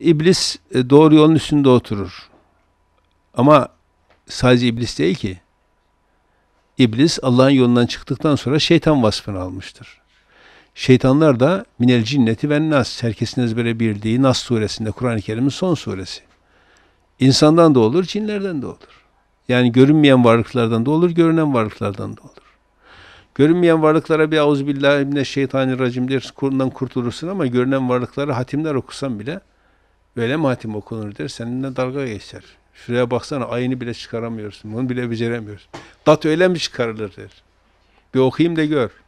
İblis e, doğru yolun üstünde oturur. Ama sadece iblis değil ki. İblis Allah'ın yolundan çıktıktan sonra şeytan vasfını almıştır. Şeytanlar da minel cinneti ve nas. Herkesin ezbere bildiği Nas suresinde Kur'an-ı Kerim'in son suresi. İnsandan da olur, cinlerden de olur. Yani görünmeyen varlıklardan da olur, görünen varlıklardan da olur. Görünmeyen varlıklara bir auzubillahi mineşşeytanirracim der, kurundan kurtulursun ama görünen varlıklara hatimler okusan bile Öyle mi okunur der, seninle dalga geçer. Şuraya baksana ayını bile çıkaramıyorsun, bunu bile beceremiyorsun. Dat öyle mi çıkarılır der. Bir okuyayım da gör.